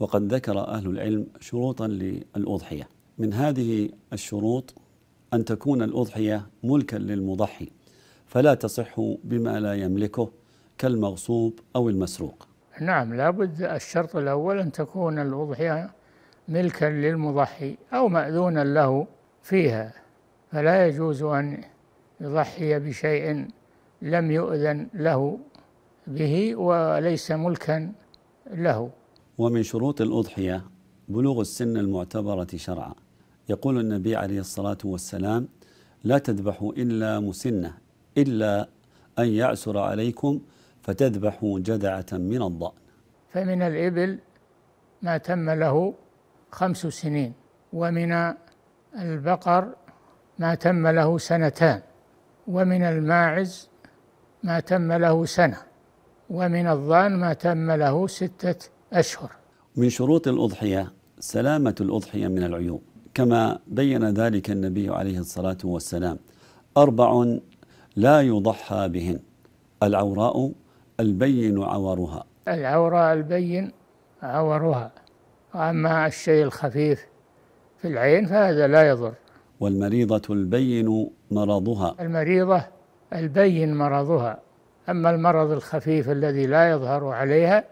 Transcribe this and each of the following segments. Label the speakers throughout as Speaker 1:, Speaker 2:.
Speaker 1: وقد ذكر أهل العلم شروطا للأضحية من هذه الشروط أن تكون الأضحية ملكا للمضحي فلا تصح بما لا يملكه كالمغصوب أو المسروق
Speaker 2: نعم لابد الشرط الأول أن تكون الأضحية ملكا للمضحي أو مأذونا له فيها فلا يجوز أن يضحي بشيء لم يؤذن له به وليس ملكا له
Speaker 1: ومن شروط الأضحية بلوغ السن المعتبرة شرعا يقول النبي عليه الصلاة والسلام لا تذبحوا إلا مسنة إلا أن يعسر عليكم فتذبحوا جدعة من الضأن
Speaker 2: فمن الإبل ما تم له خمس سنين ومن البقر ما تم له سنتان ومن الماعز ما تم له سنة ومن الضان ما تم له ستة أشهر
Speaker 1: من شروط الأضحية سلامة الأضحية من العيوب كما بين ذلك النبي عليه الصلاة والسلام أربع لا يضحى بهن العوراء البين عورها
Speaker 2: العوراء البين عورها أما الشيء الخفيف في العين فهذا لا يضر
Speaker 1: والمريضة البين مرضها
Speaker 2: المريضة البين مرضها أما المرض الخفيف الذي لا يظهر عليها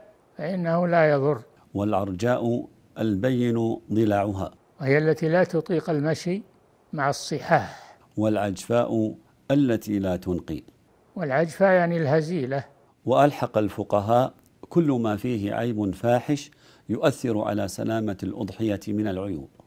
Speaker 2: فإنه لا يضر
Speaker 1: والعرجاء البين ضلعها
Speaker 2: وهي التي لا تطيق المشي مع الصحاح
Speaker 1: والعجفاء التي لا تنقي
Speaker 2: والعجفاء يعني الهزيلة
Speaker 1: وألحق الفقهاء كل ما فيه عيب فاحش يؤثر على سلامة الأضحية من العيوب